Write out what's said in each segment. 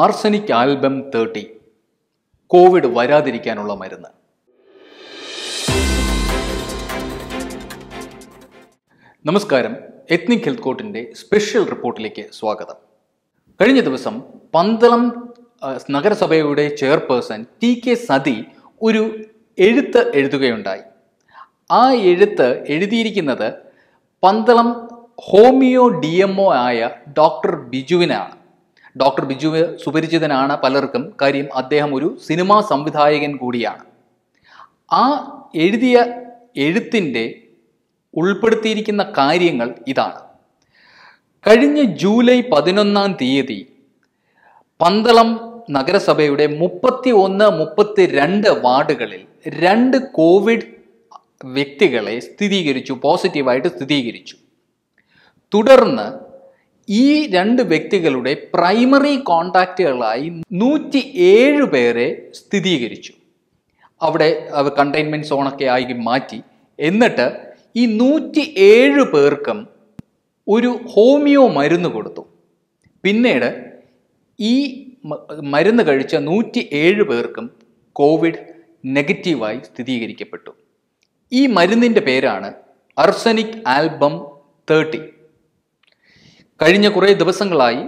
arsenic album thirty COVID വരാതിരിക്കാനുള്ള മരുന്ന് നമസ്കാരം എത്നിക് ഹെൽത്ത് കോർട്ടിൻ്റെ സ്പെഷ്യൽ റിപ്പോർട്ടിലേക്ക് സ്വാഗതം കഴിഞ്ഞ ദിവസം പന്തളം നഗരസഭയുടെ ചെയർപേഴ്സൺ ടി കെ സതി ഒരു എഴുത്ത് എഴുതുകയുണ്ടായി ആ എഴുത്ത് എഴുതിയിരിക്കുന്നത് Pandalam homeo D M O ആയ ഡോക്ടർ ബിജുവിനാണ് ഡോക്ടർ ബിജു സുപരിചിതനാണ് പലർക്കും കാര്യം അദ്ദേഹം ഒരു സിനിമാ സംവിധായകൻ കൂടിയാണ് ആ എഴുതിയ എഴുത്തിൻ്റെ ഉൾപ്പെടുത്തിയിരിക്കുന്ന കാര്യങ്ങൾ ഇതാണ് കഴിഞ്ഞ ജൂലൈ പതിനൊന്നാം തീയതി പന്തളം നഗരസഭയുടെ മുപ്പത്തി ഒന്ന് മുപ്പത്തി രണ്ട് വാർഡുകളിൽ രണ്ട് കോവിഡ് വ്യക്തികളെ സ്ഥിരീകരിച്ചു പോസിറ്റീവായിട്ട് സ്ഥിരീകരിച്ചു തുടർന്ന് ഈ രണ്ട് വ്യക്തികളുടെ പ്രൈമറി കോണ്ടാക്റ്റുകളായി നൂറ്റി ഏഴ് പേരെ സ്ഥിരീകരിച്ചു അവിടെ അവർ സോണൊക്കെ ആയി മാറ്റി എന്നിട്ട് ഈ നൂറ്റി ഏഴ് പേർക്കും ഒരു ഹോമിയോ മരുന്ന് കൊടുത്തു പിന്നീട് ഈ മരുന്ന് കഴിച്ച നൂറ്റി ഏഴ് പേർക്കും കോവിഡ് നെഗറ്റീവായി സ്ഥിരീകരിക്കപ്പെട്ടു ഈ മരുന്നിൻ്റെ പേരാണ് അർസനിക് ആൽബം തേർട്ടി കഴിഞ്ഞ കുറേ ദിവസങ്ങളായി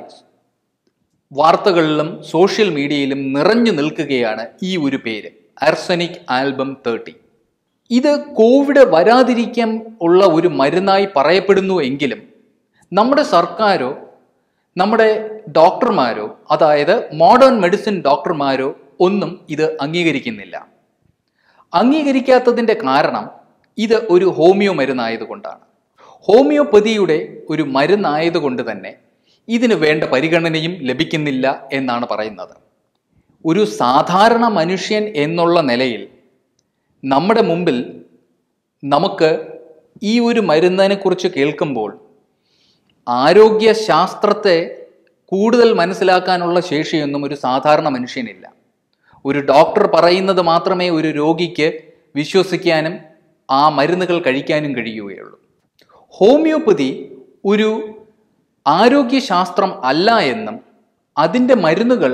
വാർത്തകളിലും സോഷ്യൽ മീഡിയയിലും നിറഞ്ഞു നിൽക്കുകയാണ് ഈ ഒരു പേര് അർസനിക് ആൽബം തേർട്ടി ഇത് കോവിഡ് വരാതിരിക്കാൻ ഉള്ള ഒരു മരുന്നായി പറയപ്പെടുന്നു എങ്കിലും നമ്മുടെ സർക്കാരോ നമ്മുടെ ഡോക്ടർമാരോ അതായത് മോഡേൺ മെഡിസിൻ ഡോക്ടർമാരോ ഒന്നും ഇത് അംഗീകരിക്കുന്നില്ല അംഗീകരിക്കാത്തതിൻ്റെ കാരണം ഇത് ഒരു ഹോമിയോ മരുന്നായതുകൊണ്ടാണ് ഹോമിയോപ്പതിയുടെ ഒരു മരുന്നായതുകൊണ്ട് തന്നെ ഇതിന് വേണ്ട പരിഗണനയും ലഭിക്കുന്നില്ല എന്നാണ് പറയുന്നത് ഒരു സാധാരണ മനുഷ്യൻ എന്നുള്ള നിലയിൽ നമ്മുടെ മുമ്പിൽ നമുക്ക് ഈ ഒരു മരുന്നിനെക്കുറിച്ച് കേൾക്കുമ്പോൾ ആരോഗ്യ ശാസ്ത്രത്തെ കൂടുതൽ മനസ്സിലാക്കാനുള്ള ശേഷിയൊന്നും ഒരു സാധാരണ മനുഷ്യനില്ല ഒരു ഡോക്ടർ പറയുന്നത് മാത്രമേ ഒരു രോഗിക്ക് വിശ്വസിക്കാനും ആ മരുന്നുകൾ കഴിക്കാനും കഴിയുകയുള്ളൂ ഹോമിയോപ്പതി ഒരു ആരോഗ്യശാസ്ത്രം അല്ല എന്നും അതിൻ്റെ മരുന്നുകൾ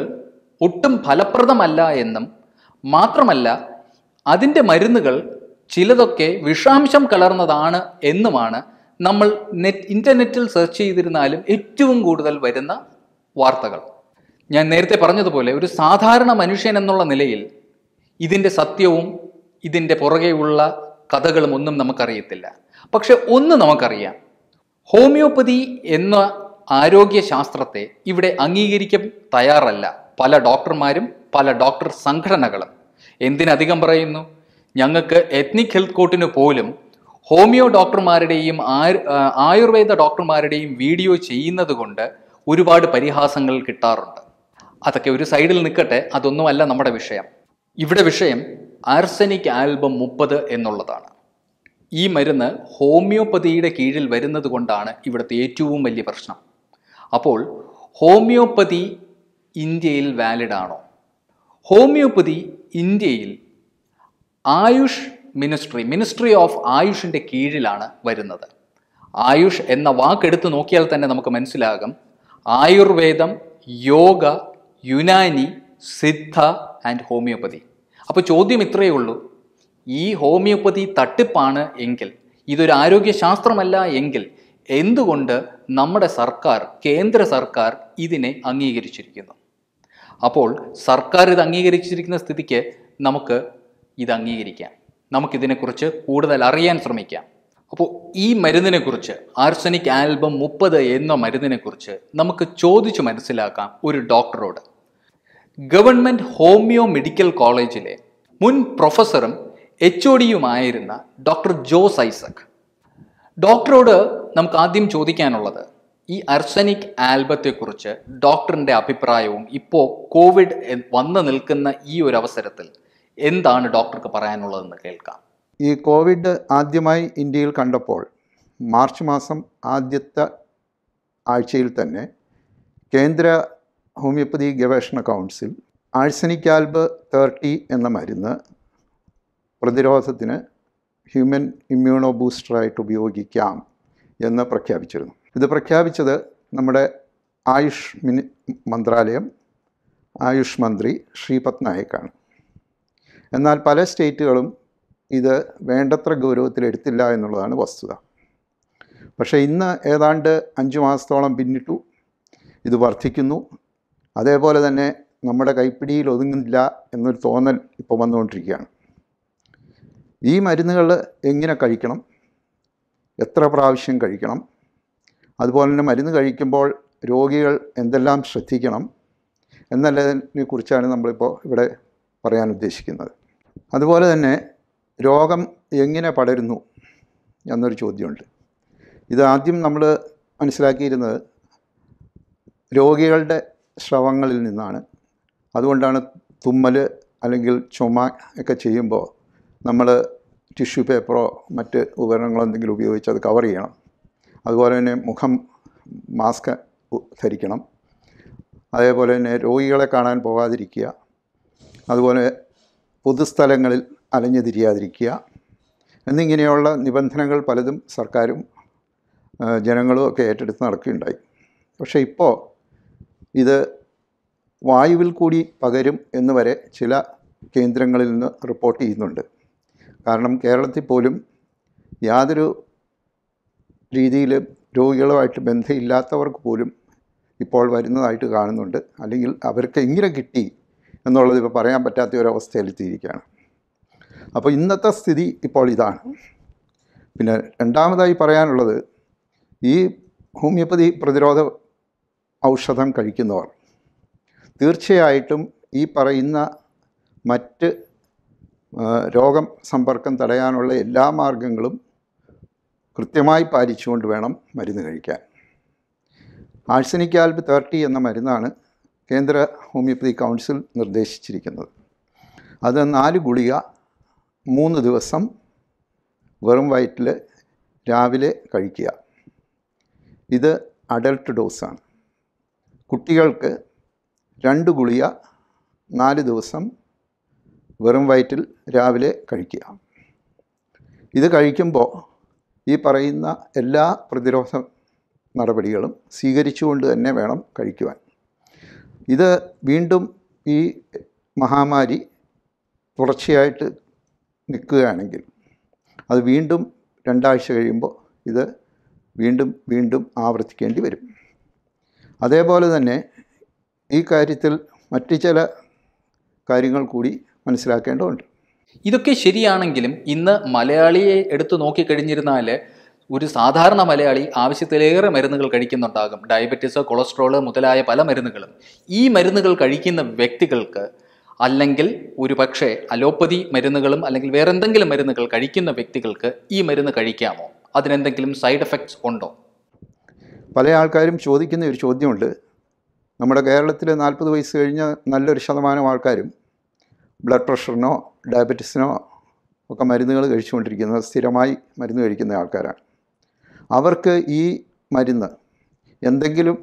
ഒട്ടും ഫലപ്രദമല്ല എന്നും മാത്രമല്ല അതിൻ്റെ മരുന്നുകൾ ചിലതൊക്കെ വിഷാംശം കലർന്നതാണ് എന്നുമാണ് നമ്മൾ നെറ്റ് ഇൻ്റർനെറ്റിൽ സെർച്ച് ചെയ്തിരുന്നാലും ഏറ്റവും കൂടുതൽ വരുന്ന വാർത്തകൾ ഞാൻ നേരത്തെ പറഞ്ഞതുപോലെ ഒരു സാധാരണ മനുഷ്യൻ എന്നുള്ള നിലയിൽ ഇതിൻ്റെ സത്യവും ഇതിൻ്റെ പുറകെയുള്ള കഥകളും ഒന്നും നമുക്കറിയത്തില്ല പക്ഷെ ഒന്ന് നമുക്കറിയാം ഹോമിയോപ്പതി എന്ന ആരോഗ്യശാസ്ത്രത്തെ ഇവിടെ അംഗീകരിക്കാൻ തയ്യാറല്ല പല ഡോക്ടർമാരും പല ഡോക്ടർ സംഘടനകളും എന്തിനധികം പറയുന്നു ഞങ്ങൾക്ക് എത്നിക് ഹെൽത്ത് കോട്ടിന് പോലും ഹോമിയോ ഡോക്ടർമാരുടെയും ആയുർവേദ ഡോക്ടർമാരുടെയും വീഡിയോ ചെയ്യുന്നത് കൊണ്ട് ഒരുപാട് പരിഹാസങ്ങൾ കിട്ടാറുണ്ട് അതൊക്കെ ഒരു സൈഡിൽ നിൽക്കട്ടെ അതൊന്നുമല്ല നമ്മുടെ വിഷയം ഇവിടെ വിഷയം ആർസനിക് ആൽബം മുപ്പത് എന്നുള്ളതാണ് ഈ മരുന്ന് ഹോമിയോപ്പതിയുടെ കീഴിൽ വരുന്നത് കൊണ്ടാണ് ഇവിടുത്തെ ഏറ്റവും വലിയ പ്രശ്നം അപ്പോൾ ഹോമിയോപ്പതി ഇന്ത്യയിൽ വാലിഡാണോ ഹോമിയോപ്പതി ഇന്ത്യയിൽ ആയുഷ് മിനിസ്ട്രി മിനിസ്ട്രി ഓഫ് ആയുഷിൻ്റെ കീഴിലാണ് വരുന്നത് ആയുഷ് എന്ന വാക്കെടുത്ത് നോക്കിയാൽ തന്നെ നമുക്ക് മനസ്സിലാകും ആയുർവേദം യോഗ യുനാനി സിദ്ധ ആൻഡ് ഹോമിയോപ്പതി അപ്പോൾ ചോദ്യം ഇത്രയേ ഉള്ളൂ ഈ ഹോമിയോപ്പതി തട്ടിപ്പാണ് എങ്കിൽ ഇതൊരു ആരോഗ്യശാസ്ത്രമല്ല എങ്കിൽ എന്തുകൊണ്ട് നമ്മുടെ സർക്കാർ കേന്ദ്ര സർക്കാർ ഇതിനെ അംഗീകരിച്ചിരിക്കുന്നു അപ്പോൾ സർക്കാർ ഇത് അംഗീകരിച്ചിരിക്കുന്ന സ്ഥിതിക്ക് നമുക്ക് ഇത് അംഗീകരിക്കാം നമുക്കിതിനെക്കുറിച്ച് കൂടുതൽ അറിയാൻ ശ്രമിക്കാം അപ്പോൾ ഈ മരുന്നിനെക്കുറിച്ച് ആർസനിക് ആൽബം മുപ്പത് എന്ന മരുന്നിനെക്കുറിച്ച് നമുക്ക് ചോദിച്ചു മനസ്സിലാക്കാം ഒരു ഡോക്ടറോട് ഗവൺമെൻറ് ഹോമിയോ മെഡിക്കൽ കോളേജിലെ മുൻ പ്രൊഫസറും എച്ച് ഒ ഡിയുമായിരുന്ന ഡോക്ടർ ജോസ് ഐസക് ഡോക്ടറോട് നമുക്ക് ആദ്യം ചോദിക്കാനുള്ളത് ഈ അർസനിക് ആൽബത്തെക്കുറിച്ച് ഡോക്ടറിൻ്റെ അഭിപ്രായവും ഇപ്പോൾ കോവിഡ് വന്നു നിൽക്കുന്ന ഈ ഒരു അവസരത്തിൽ എന്താണ് ഡോക്ടർക്ക് പറയാനുള്ളതെന്ന് കേൾക്കാം ഈ കോവിഡ് ആദ്യമായി ഇന്ത്യയിൽ കണ്ടപ്പോൾ മാർച്ച് മാസം ആദ്യത്തെ ആഴ്ചയിൽ തന്നെ കേന്ദ്ര ഹോമിയോപ്പതി ഗവേഷണ കൗൺസിൽ ആഴ്സനിക് ആൽബ് തേർട്ടി എന്ന മരുന്ന് പ്രതിരോധത്തിന് ഹ്യൂമൻ ഇമ്മ്യൂണോ ബൂസ്റ്ററായിട്ട് ഉപയോഗിക്കാം എന്ന് പ്രഖ്യാപിച്ചിരുന്നു ഇത് പ്രഖ്യാപിച്ചത് നമ്മുടെ ആയുഷ് മിനി മന്ത്രാലയം ആയുഷ് മന്ത്രി ശ്രീപത് നായക്കാണ് എന്നാൽ പല സ്റ്റേറ്റുകളും ഇത് വേണ്ടത്ര ഗൗരവത്തിൽ എടുത്തില്ല എന്നുള്ളതാണ് വസ്തുത പക്ഷേ ഇന്ന് ഏതാണ്ട് അഞ്ച് മാസത്തോളം പിന്നിട്ടു ഇത് വർദ്ധിക്കുന്നു അതേപോലെ തന്നെ നമ്മുടെ കൈപ്പിടിയിൽ ഒതുങ്ങുന്നില്ല എന്നൊരു തോന്നൽ ഇപ്പോൾ വന്നുകൊണ്ടിരിക്കുകയാണ് ഈ മരുന്നുകൾ എങ്ങനെ കഴിക്കണം എത്ര പ്രാവശ്യം കഴിക്കണം അതുപോലെ തന്നെ മരുന്ന് കഴിക്കുമ്പോൾ രോഗികൾ എന്തെല്ലാം ശ്രദ്ധിക്കണം എന്നല്ലതിനെ കുറിച്ചാണ് നമ്മളിപ്പോൾ ഇവിടെ പറയാൻ ഉദ്ദേശിക്കുന്നത് അതുപോലെ തന്നെ രോഗം എങ്ങനെ പടരുന്നു എന്നൊരു ചോദ്യമുണ്ട് ഇത് ആദ്യം നമ്മൾ മനസ്സിലാക്കിയിരുന്നത് രോഗികളുടെ ശ്രവങ്ങളിൽ നിന്നാണ് അതുകൊണ്ടാണ് തുമ്മൽ അല്ലെങ്കിൽ ചുമ ഒക്കെ ചെയ്യുമ്പോൾ നമ്മൾ ടിഷ്യൂ പേപ്പറോ മറ്റ് ഉപകരണങ്ങളോ എന്തെങ്കിലും ഉപയോഗിച്ച് അത് കവർ ചെയ്യണം അതുപോലെ തന്നെ മുഖം മാസ്ക് ധരിക്കണം അതേപോലെ തന്നെ രോഗികളെ കാണാൻ പോകാതിരിക്കുക അതുപോലെ പൊതുസ്ഥലങ്ങളിൽ അലഞ്ഞു തിരിയാതിരിക്കുക എന്നിങ്ങനെയുള്ള നിബന്ധനകൾ പലതും സർക്കാരും ജനങ്ങളും ഒക്കെ ഏറ്റെടുത്ത് നടക്കുകയുണ്ടായി പക്ഷേ ഇപ്പോൾ ഇത് വായുവിൽ കൂടി പകരും എന്ന് വരെ ചില കേന്ദ്രങ്ങളിൽ നിന്ന് റിപ്പോർട്ട് ചെയ്യുന്നുണ്ട് കാരണം കേരളത്തിൽ പോലും യാതൊരു രീതിയിലും രോഗികളുമായിട്ട് ബന്ധമില്ലാത്തവർക്ക് പോലും ഇപ്പോൾ വരുന്നതായിട്ട് കാണുന്നുണ്ട് അല്ലെങ്കിൽ അവർക്ക് എങ്ങനെ കിട്ടി എന്നുള്ളത് ഇപ്പോൾ പറയാൻ പറ്റാത്ത ഒരവസ്ഥയിലെത്തിയിരിക്കുകയാണ് അപ്പോൾ ഇന്നത്തെ സ്ഥിതി ഇപ്പോൾ ഇതാണ് പിന്നെ രണ്ടാമതായി പറയാനുള്ളത് ഈ ഹോമിയോപ്പതി പ്രതിരോധ ഔഷധം കഴിക്കുന്നവർ തീർച്ചയായിട്ടും ഈ പറയുന്ന മറ്റ് രോഗം സമ്പർക്കം തടയാനുള്ള എല്ലാ മാർഗങ്ങളും കൃത്യമായി പാലിച്ചുകൊണ്ട് വേണം മരുന്ന് കഴിക്കാൻ ആഴ്സനിക്കാൽബ് തേർട്ടി എന്ന മരുന്നാണ് കേന്ദ്ര ഹോമിയോപ്പതി കൗൺസിൽ നിർദ്ദേശിച്ചിരിക്കുന്നത് അത് നാല് ഗുളിക മൂന്ന് ദിവസം വെറും വയറ്റിൽ രാവിലെ കഴിക്കുക ഇത് അഡൽട്ട് ഡോസാണ് കുട്ടികൾക്ക് രണ്ട് ഗുളിക നാല് ദിവസം വെറും വയറ്റിൽ രാവിലെ കഴിക്കുക ഇത് കഴിക്കുമ്പോൾ ഈ പറയുന്ന എല്ലാ പ്രതിരോധ നടപടികളും സ്വീകരിച്ചുകൊണ്ട് തന്നെ വേണം കഴിക്കുവാൻ ഇത് വീണ്ടും ഈ മഹാമാരി തുടർച്ചയായിട്ട് നിൽക്കുകയാണെങ്കിൽ അത് വീണ്ടും രണ്ടാഴ്ച കഴിയുമ്പോൾ ഇത് വീണ്ടും വീണ്ടും ആവർത്തിക്കേണ്ടി വരും അതേപോലെ തന്നെ ഈ കാര്യത്തിൽ മറ്റ് ചില കാര്യങ്ങൾ കൂടി മനസ്സിലാക്കേണ്ടതുണ്ട് ഇതൊക്കെ ശരിയാണെങ്കിലും ഇന്ന് മലയാളിയെ എടുത്തു നോക്കിക്കഴിഞ്ഞിരുന്നാൽ ഒരു സാധാരണ മലയാളി ആവശ്യത്തിലേറെ മരുന്നുകൾ കഴിക്കുന്നുണ്ടാകും ഡയബറ്റീസ് കൊളസ്ട്രോൾ മുതലായ പല മരുന്നുകളും ഈ മരുന്നുകൾ കഴിക്കുന്ന വ്യക്തികൾക്ക് അല്ലെങ്കിൽ ഒരു പക്ഷേ അലോപ്പതി മരുന്നുകളും അല്ലെങ്കിൽ വേറെ എന്തെങ്കിലും മരുന്നുകൾ കഴിക്കുന്ന വ്യക്തികൾക്ക് ഈ മരുന്ന് കഴിക്കാമോ അതിനെന്തെങ്കിലും സൈഡ് എഫക്ട്സ് ഉണ്ടോ പല ആൾക്കാരും ചോദിക്കുന്ന ഒരു ചോദ്യമുണ്ട് നമ്മുടെ കേരളത്തിലെ നാൽപ്പത് വയസ്സ് കഴിഞ്ഞ നല്ലൊരു ശതമാനം ആൾക്കാരും ബ്ലഡ് പ്രഷറിനോ ഡയബറ്റിസിനോ ഒക്കെ മരുന്നുകൾ കഴിച്ചുകൊണ്ടിരിക്കുന്നത് സ്ഥിരമായി മരുന്ന് കഴിക്കുന്ന ആൾക്കാരാണ് അവർക്ക് ഈ മരുന്ന് എന്തെങ്കിലും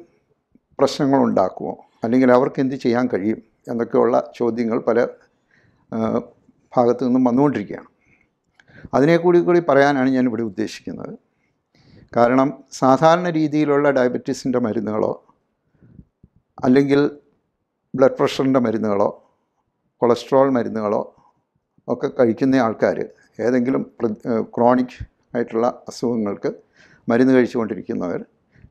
പ്രശ്നങ്ങളുണ്ടാക്കുമോ അല്ലെങ്കിൽ അവർക്ക് എന്ത് ചെയ്യാൻ കഴിയും എന്നൊക്കെയുള്ള ചോദ്യങ്ങൾ പല ഭാഗത്തു നിന്നും വന്നുകൊണ്ടിരിക്കുകയാണ് അതിനെക്കൂടി കൂടി കൂടി പറയാനാണ് ഞാൻ ഇവിടെ ഉദ്ദേശിക്കുന്നത് കാരണം സാധാരണ രീതിയിലുള്ള ഡയബറ്റീസിൻ്റെ മരുന്നുകളോ അല്ലെങ്കിൽ ബ്ലഡ് പ്രഷറിൻ്റെ മരുന്നുകളോ കൊളസ്ട്രോൾ മരുന്നുകളോ ഒക്കെ കഴിക്കുന്ന ആൾക്കാർ ഏതെങ്കിലും ക്രോണിക് ആയിട്ടുള്ള അസുഖങ്ങൾക്ക് മരുന്ന് കഴിച്ചുകൊണ്ടിരിക്കുന്നവർ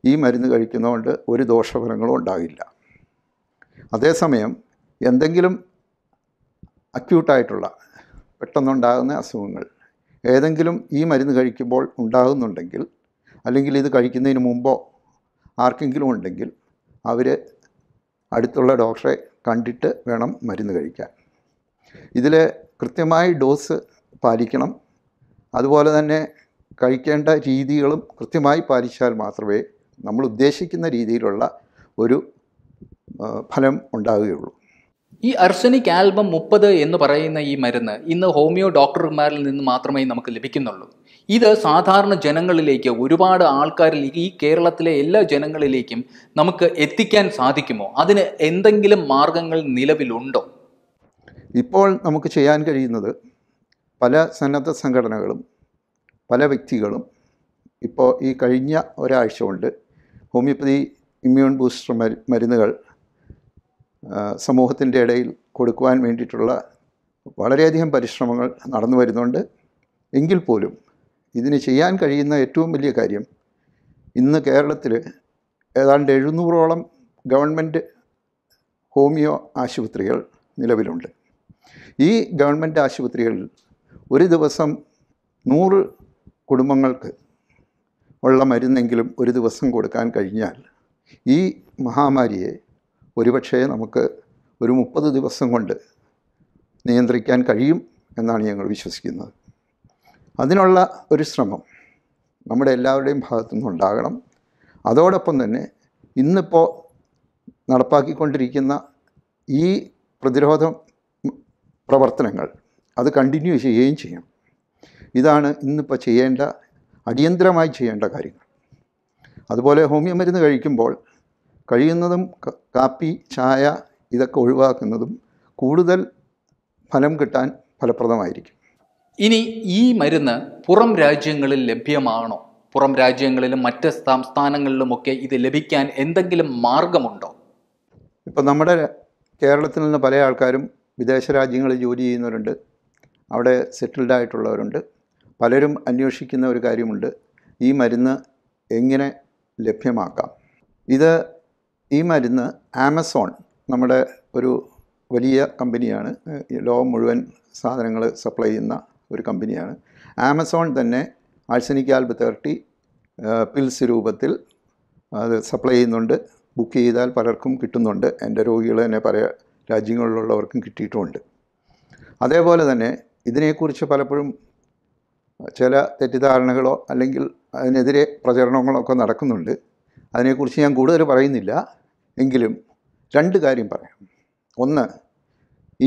ഈ മരുന്ന് കഴിക്കുന്നതുകൊണ്ട് ഒരു ദോഷഫലങ്ങളും ഉണ്ടാകില്ല അതേസമയം എന്തെങ്കിലും അക്യൂട്ടായിട്ടുള്ള പെട്ടെന്നുണ്ടാകുന്ന അസുഖങ്ങൾ ഏതെങ്കിലും ഈ മരുന്ന് കഴിക്കുമ്പോൾ ഉണ്ടാകുന്നുണ്ടെങ്കിൽ അല്ലെങ്കിൽ ഇത് കഴിക്കുന്നതിന് മുമ്പോ ആർക്കെങ്കിലും ഉണ്ടെങ്കിൽ അവർ അടുത്തുള്ള ഡോക്ടറെ കണ്ടിട്ട് വേണം മരുന്ന് കഴിക്കാൻ ഇതിൽ കൃത്യമായി ഡോസ് പാലിക്കണം അതുപോലെ തന്നെ കഴിക്കേണ്ട രീതികളും കൃത്യമായി പാലിച്ചാൽ മാത്രമേ നമ്മൾ ഉദ്ദേശിക്കുന്ന രീതിയിലുള്ള ഒരു ഫലം ഉണ്ടാവുകയുള്ളൂ ഈ അർസനിക് ആൽബം മുപ്പത് എന്ന് പറയുന്ന ഈ മരുന്ന് ഇന്ന് ഹോമിയോ ഡോക്ടർമാരിൽ നിന്ന് മാത്രമേ നമുക്ക് ലഭിക്കുന്നുള്ളൂ ഇത് സാധാരണ ജനങ്ങളിലേക്ക് ഒരുപാട് ആൾക്കാരിൽ ഈ കേരളത്തിലെ എല്ലാ ജനങ്ങളിലേക്കും നമുക്ക് എത്തിക്കാൻ സാധിക്കുമോ അതിന് എന്തെങ്കിലും മാർഗങ്ങൾ നിലവിലുണ്ടോ ഇപ്പോൾ നമുക്ക് ചെയ്യാൻ കഴിയുന്നത് പല സന്നദ്ധ സംഘടനകളും പല വ്യക്തികളും ഇപ്പോൾ ഈ കഴിഞ്ഞ ഒരാഴ്ച കൊണ്ട് ഹോമിയോപ്പതി ഇമ്മ്യൂൺ ബൂസ്റ്റർ മരുന്നുകൾ സമൂഹത്തിൻ്റെ ഇടയിൽ കൊടുക്കുവാൻ വേണ്ടിയിട്ടുള്ള വളരെയധികം പരിശ്രമങ്ങൾ നടന്നു വരുന്നുണ്ട് എങ്കിൽ പോലും ഇതിന് ചെയ്യാൻ കഴിയുന്ന ഏറ്റവും വലിയ കാര്യം ഇന്ന് കേരളത്തിൽ ഏതാണ്ട് എഴുന്നൂറോളം ഗവൺമെൻറ് ഹോമിയോ ആശുപത്രികൾ നിലവിലുണ്ട് ഈ ഗവൺമെൻറ് ആശുപത്രികളിൽ ഒരു ദിവസം നൂറ് കുടുംബങ്ങൾക്ക് ഉള്ള മരുന്നെങ്കിലും ഒരു ദിവസം കൊടുക്കാൻ കഴിഞ്ഞാൽ ഈ മഹാമാരിയെ ഒരുപക്ഷേ നമുക്ക് ഒരു മുപ്പത് ദിവസം കൊണ്ട് നിയന്ത്രിക്കാൻ കഴിയും എന്നാണ് ഞങ്ങൾ വിശ്വസിക്കുന്നത് അതിനുള്ള ഒരു ശ്രമം നമ്മുടെ എല്ലാവരുടെയും ഭാഗത്തു നിന്നുണ്ടാകണം അതോടൊപ്പം തന്നെ ഇന്നിപ്പോൾ നടപ്പാക്കിക്കൊണ്ടിരിക്കുന്ന ഈ പ്രതിരോധ പ്രവർത്തനങ്ങൾ അത് കണ്ടിന്യൂ ചെയ്യുകയും ചെയ്യണം ഇതാണ് ഇന്നിപ്പോൾ ചെയ്യേണ്ട അടിയന്തരമായി ചെയ്യേണ്ട കാര്യങ്ങൾ അതുപോലെ ഹോമിയോ മരുന്ന് കഴിക്കുമ്പോൾ കഴിയുന്നതും കാപ്പി ചായ ഇതൊക്കെ ഒഴിവാക്കുന്നതും കൂടുതൽ ഫലം കിട്ടാൻ ഫലപ്രദമായിരിക്കും ഇനി ഈ മരുന്ന് പുറം രാജ്യങ്ങളിൽ ലഭ്യമാണോ പുറം രാജ്യങ്ങളിലും മറ്റ് സംസ്ഥാനങ്ങളിലുമൊക്കെ ഇത് ലഭിക്കാൻ എന്തെങ്കിലും മാർഗമുണ്ടോ ഇപ്പം നമ്മുടെ കേരളത്തിൽ നിന്ന് പല ആൾക്കാരും വിദേശ രാജ്യങ്ങളിൽ ജോലി ചെയ്യുന്നവരുണ്ട് അവിടെ സെറ്റിൽഡ് ആയിട്ടുള്ളവരുണ്ട് പലരും അന്വേഷിക്കുന്ന ഒരു കാര്യമുണ്ട് ഈ മരുന്ന് എങ്ങനെ ലഭ്യമാക്കാം ഇത് ഈ മരുന്ന് ആമസോൺ നമ്മുടെ ഒരു വലിയ കമ്പനിയാണ് ലോകം മുഴുവൻ സാധനങ്ങൾ സപ്ലൈ ചെയ്യുന്ന ഒരു കമ്പനിയാണ് ആമസോൺ തന്നെ ആഴ്സനിക്കാൽബ് തേർട്ടി പിൽസ് രൂപത്തിൽ അത് സപ്ലൈ ചെയ്യുന്നുണ്ട് ബുക്ക് ചെയ്താൽ പലർക്കും കിട്ടുന്നുണ്ട് എൻ്റെ രോഗികൾ തന്നെ പല രാജ്യങ്ങളിലുള്ളവർക്കും കിട്ടിയിട്ടുമുണ്ട് അതേപോലെ തന്നെ ഇതിനെക്കുറിച്ച് പലപ്പോഴും ചില തെറ്റിദ്ധാരണകളോ അല്ലെങ്കിൽ അതിനെതിരെ പ്രചരണങ്ങളോ ഒക്കെ നടക്കുന്നുണ്ട് അതിനെക്കുറിച്ച് ഞാൻ കൂടുതൽ പറയുന്നില്ല എങ്കിലും രണ്ട് കാര്യം പറയാം ഒന്ന്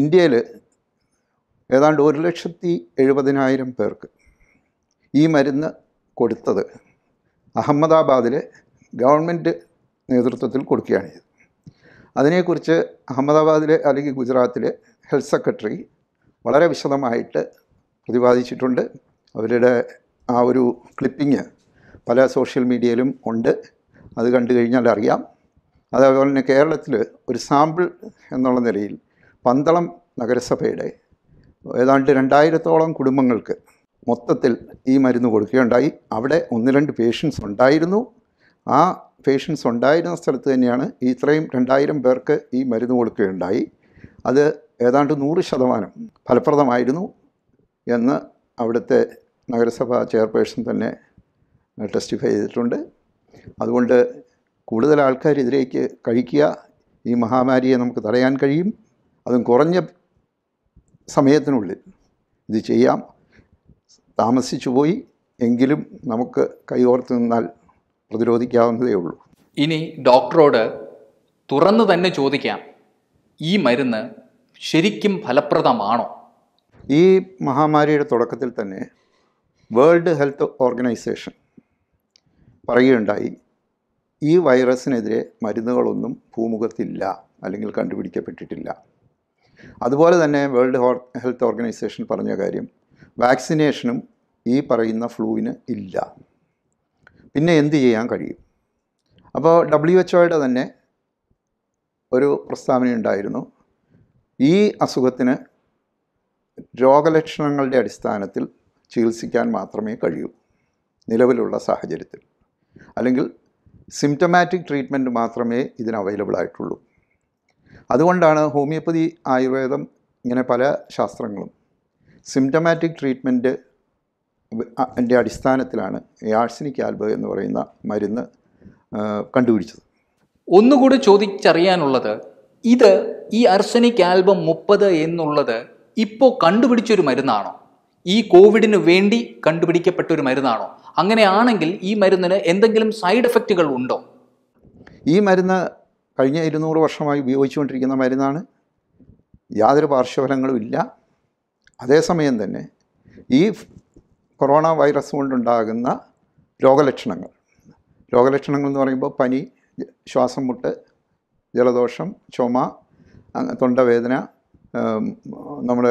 ഇന്ത്യയിൽ ഏതാണ്ട് ഒരു ലക്ഷത്തി എഴുപതിനായിരം പേർക്ക് ഈ മരുന്ന് കൊടുത്തത് അഹമ്മദാബാദിലെ ഗവൺമെൻറ് നേതൃത്വത്തിൽ കൊടുക്കുകയാണ് ചെയ്തത് അതിനെക്കുറിച്ച് അഹമ്മദാബാദിലെ അല്ലെങ്കിൽ ഗുജറാത്തിലെ ഹെൽത്ത് സെക്രട്ടറി വളരെ വിശദമായിട്ട് പ്രതിപാദിച്ചിട്ടുണ്ട് അവരുടെ ആ ഒരു ക്ലിപ്പിങ് പല സോഷ്യൽ മീഡിയയിലും ഉണ്ട് അത് കണ്ടു കഴിഞ്ഞാൽ അറിയാം അതേപോലെ തന്നെ കേരളത്തിൽ ഒരു സാമ്പിൾ എന്നുള്ള നിലയിൽ പന്തളം നഗരസഭയുടെ ഏതാണ്ട് രണ്ടായിരത്തോളം കുടുംബങ്ങൾക്ക് മൊത്തത്തിൽ ഈ മരുന്ന് കൊടുക്കുകയുണ്ടായി അവിടെ ഒന്ന് രണ്ട് പേഷ്യൻസ് ഉണ്ടായിരുന്നു ആ പേഷ്യൻസ് ഉണ്ടായിരുന്ന സ്ഥലത്ത് തന്നെയാണ് ഇത്രയും രണ്ടായിരം പേർക്ക് ഈ മരുന്ന് കൊടുക്കുകയുണ്ടായി അത് ഏതാണ്ട് നൂറ് ശതമാനം ഫലപ്രദമായിരുന്നു എന്ന് അവിടുത്തെ നഗരസഭാ ചെയർപേഴ്സൺ തന്നെ ടെസ്റ്റിഫൈ ചെയ്തിട്ടുണ്ട് അതുകൊണ്ട് കൂടുതൽ ആൾക്കാർ ഇതിലേക്ക് കഴിക്കുക ഈ മഹാമാരിയെ നമുക്ക് തടയാൻ കഴിയും അതും കുറഞ്ഞ സമയത്തിനുള്ളിൽ ഇത് ചെയ്യാം താമസിച്ചു പോയി എങ്കിലും നമുക്ക് കൈകോർത്ത് നിന്നാൽ പ്രതിരോധിക്കാവുന്നതേ ഉള്ളൂ ഇനി ഡോക്ടറോട് തുറന്നു തന്നെ ചോദിക്കാം ഈ മരുന്ന് ശരിക്കും ഫലപ്രദമാണോ ഈ മഹാമാരിയുടെ തുടക്കത്തിൽ തന്നെ വേൾഡ് ഹെൽത്ത് ഓർഗനൈസേഷൻ പറയുകയുണ്ടായി ഈ വൈറസിനെതിരെ മരുന്നുകളൊന്നും ഭൂമുഖത്തില്ല അല്ലെങ്കിൽ കണ്ടുപിടിക്കപ്പെട്ടിട്ടില്ല അതുപോലെ തന്നെ വേൾഡ് ഹെൽത്ത് ഓർഗനൈസേഷൻ പറഞ്ഞ കാര്യം വാക്സിനേഷനും ഈ പറയുന്ന ഫ്ലൂവിന് ഇല്ല പിന്നെ എന്ത് ചെയ്യാൻ കഴിയും അപ്പോൾ ഡബ്ല്യു എച്ച് ഒയുടെ തന്നെ ഒരു പ്രസ്താവന ഉണ്ടായിരുന്നു ഈ അസുഖത്തിന് രോഗലക്ഷണങ്ങളുടെ അടിസ്ഥാനത്തിൽ ചികിത്സിക്കാൻ മാത്രമേ കഴിയൂ നിലവിലുള്ള സാഹചര്യത്തിൽ അല്ലെങ്കിൽ സിംറ്റമാറ്റിക് ട്രീറ്റ്മെൻറ്റ് മാത്രമേ ഇതിന് അവൈലബിൾ ആയിട്ടുള്ളൂ അതുകൊണ്ടാണ് ഹോമിയോപ്പതി ആയുർവേദം ഇങ്ങനെ പല ശാസ്ത്രങ്ങളും സിംറ്റമാറ്റിക് ട്രീറ്റ്മെൻറ്റ് എൻ്റെ അടിസ്ഥാനത്തിലാണ് ആഴ്സിനിക് ആൽബ എന്ന് പറയുന്ന മരുന്ന് കണ്ടുപിടിച്ചത് ഒന്നുകൂടി ചോദിച്ചറിയാനുള്ളത് ഇത് ഈ അർസനിക് ആൽബം മുപ്പത് എന്നുള്ളത് ഇപ്പോൾ കണ്ടുപിടിച്ചൊരു മരുന്നാണോ ഈ കോവിഡിന് വേണ്ടി കണ്ടുപിടിക്കപ്പെട്ട ഒരു മരുന്നാണോ അങ്ങനെയാണെങ്കിൽ ഈ മരുന്നിന് എന്തെങ്കിലും സൈഡ് എഫക്റ്റുകൾ ഉണ്ടോ ഈ മരുന്ന് കഴിഞ്ഞ ഇരുന്നൂറ് വർഷമായി ഉപയോഗിച്ചുകൊണ്ടിരിക്കുന്ന മരുന്നാണ് യാതൊരു പാർശ്വഫലങ്ങളും ഇല്ല അതേസമയം തന്നെ ഈ കൊറോണ വൈറസ് കൊണ്ടുണ്ടാകുന്ന രോഗലക്ഷണങ്ങൾ രോഗലക്ഷണങ്ങൾ എന്ന് പറയുമ്പോൾ പനി ശ്വാസം മുട്ട് ജലദോഷം ചുമ തൊണ്ടവേദന നമ്മൾ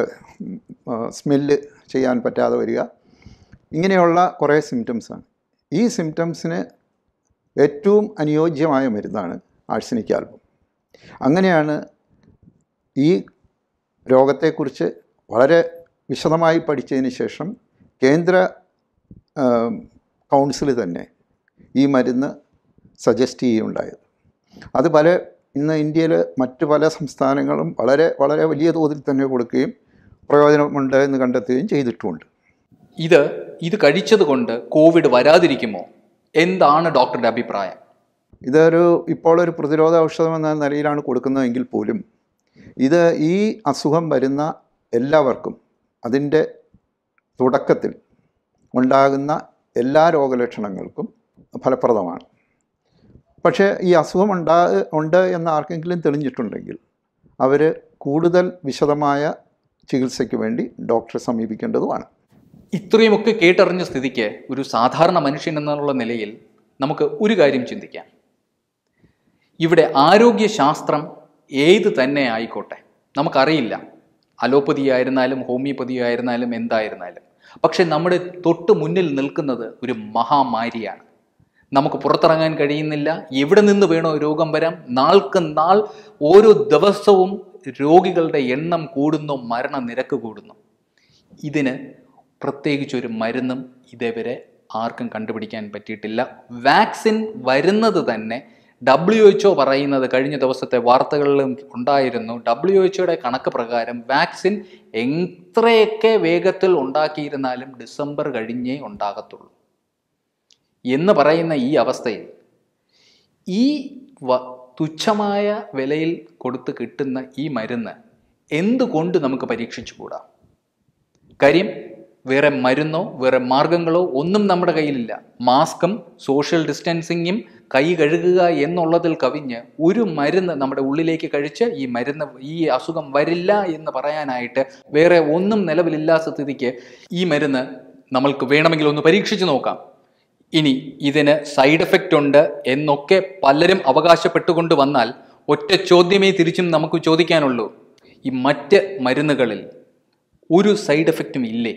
സ്മെല്ല് ചെയ്യാൻ പറ്റാതെ വരിക ഇങ്ങനെയുള്ള കുറേ സിംറ്റംസാണ് ഈ സിംറ്റംസിന് ഏറ്റവും അനുയോജ്യമായ മരുന്നാണ് ആഴ്സനിക് ആൽബം അങ്ങനെയാണ് ഈ രോഗത്തെക്കുറിച്ച് വളരെ വിശദമായി പഠിച്ചതിന് ശേഷം കേന്ദ്ര കൗൺസിൽ തന്നെ ഈ മരുന്ന് സജസ്റ്റ് ചെയ്യുകയുണ്ടായത് അത് പല ഇന്ന് ഇന്ത്യയിൽ മറ്റ് പല സംസ്ഥാനങ്ങളും വളരെ വളരെ വലിയ തോതിൽ തന്നെ കൊടുക്കുകയും പ്രയോജനമുണ്ട് എന്ന് കണ്ടെത്തുകയും ചെയ്തിട്ടുമുണ്ട് ഇത് ഇത് കഴിച്ചത് കൊണ്ട് കോവിഡ് വരാതിരിക്കുമോ എന്താണ് ഡോക്ടറുടെ അഭിപ്രായം ഇതൊരു ഇപ്പോൾ ഒരു പ്രതിരോധ ഔഷധം എന്ന നിലയിലാണ് കൊടുക്കുന്നതെങ്കിൽ പോലും ഇത് ഈ അസുഖം വരുന്ന എല്ലാവർക്കും അതിൻ്റെ തുടക്കത്തിൽ ഉണ്ടാകുന്ന എല്ലാ രോഗലക്ഷണങ്ങൾക്കും ഫലപ്രദമാണ് പക്ഷേ ഈ അസുഖം ഉണ്ടാ ഉണ്ട് എന്ന് ആർക്കെങ്കിലും തെളിഞ്ഞിട്ടുണ്ടെങ്കിൽ അവർ കൂടുതൽ വിശദമായ ചികിത്സയ്ക്ക് വേണ്ടി ഡോക്ടറെ സമീപിക്കേണ്ടതുമാണ് ഇത്രയുമൊക്കെ കേട്ടറിഞ്ഞ സ്ഥിതിക്ക് ഒരു സാധാരണ മനുഷ്യൻ എന്നുള്ള നിലയിൽ നമുക്ക് ഒരു കാര്യം ചിന്തിക്കാം ഇവിടെ ആരോഗ്യശാസ്ത്രം ഏത് തന്നെ ആയിക്കോട്ടെ നമുക്കറിയില്ല അലോപ്പതി ആയിരുന്നാലും ഹോമിയോപ്പതി ആയിരുന്നാലും എന്തായിരുന്നാലും പക്ഷെ നമ്മുടെ തൊട്ട് മുന്നിൽ നിൽക്കുന്നത് ഒരു മഹാമാരിയാണ് നമുക്ക് പുറത്തിറങ്ങാൻ കഴിയുന്നില്ല എവിടെ നിന്ന് വേണോ രോഗം വരാം നാൾക്ക് നാൾ ഓരോ ദിവസവും രോഗികളുടെ എണ്ണം കൂടുന്നു മരണനിരക്ക് കൂടുന്നു ഇതിന് പ്രത്യേകിച്ചൊരു മരുന്നും ഇതേവരെ ആർക്കും കണ്ടുപിടിക്കാൻ പറ്റിയിട്ടില്ല വാക്സിൻ വരുന്നത് തന്നെ ഡബ്ല്യു എച്ച്ഒ പറയുന്നത് കഴിഞ്ഞ ദിവസത്തെ വാർത്തകളിലും ഉണ്ടായിരുന്നു ഡബ്ല്യു എച്ച്ഒയുടെ കണക്ക് പ്രകാരം വാക്സിൻ എത്രയൊക്കെ വേഗത്തിൽ ഉണ്ടാക്കിയിരുന്നാലും ഡിസംബർ കഴിഞ്ഞേ ഉണ്ടാകത്തുള്ളൂ എന്ന് പറയുന്ന ഈ അവസ്ഥയിൽ ഈ തുച്ഛമായ വിലയിൽ കൊടുത്ത് കിട്ടുന്ന ഈ മരുന്ന് എന്തുകൊണ്ട് നമുക്ക് പരീക്ഷിച്ചുകൂടാ കാര്യം വേറെ മരുന്നോ വേറെ മാർഗങ്ങളോ ഒന്നും നമ്മുടെ കയ്യിലില്ല മാസ്കും സോഷ്യൽ ഡിസ്റ്റൻസിങ്ങും കൈ കഴുകുക എന്നുള്ളതിൽ കവിഞ്ഞ് ഒരു മരുന്ന് നമ്മുടെ ഉള്ളിലേക്ക് കഴിച്ച് ഈ മരുന്ന് ഈ അസുഖം വരില്ല എന്ന് പറയാനായിട്ട് വേറെ ഒന്നും നിലവിലില്ലാത്ത സ്ഥിതിക്ക് ഈ മരുന്ന് നമ്മൾക്ക് വേണമെങ്കിൽ ഒന്ന് പരീക്ഷിച്ചു നോക്കാം ഇനി ഇതിന് സൈഡ് എഫക്റ്റ് ഉണ്ട് എന്നൊക്കെ പലരും അവകാശപ്പെട്ടുകൊണ്ട് വന്നാൽ ഒറ്റ ചോദ്യമേ തിരിച്ചും നമുക്ക് ചോദിക്കാനുള്ളൂ ഈ മറ്റ് മരുന്നുകളിൽ ഒരു സൈഡ് എഫക്റ്റും ഇല്ലേ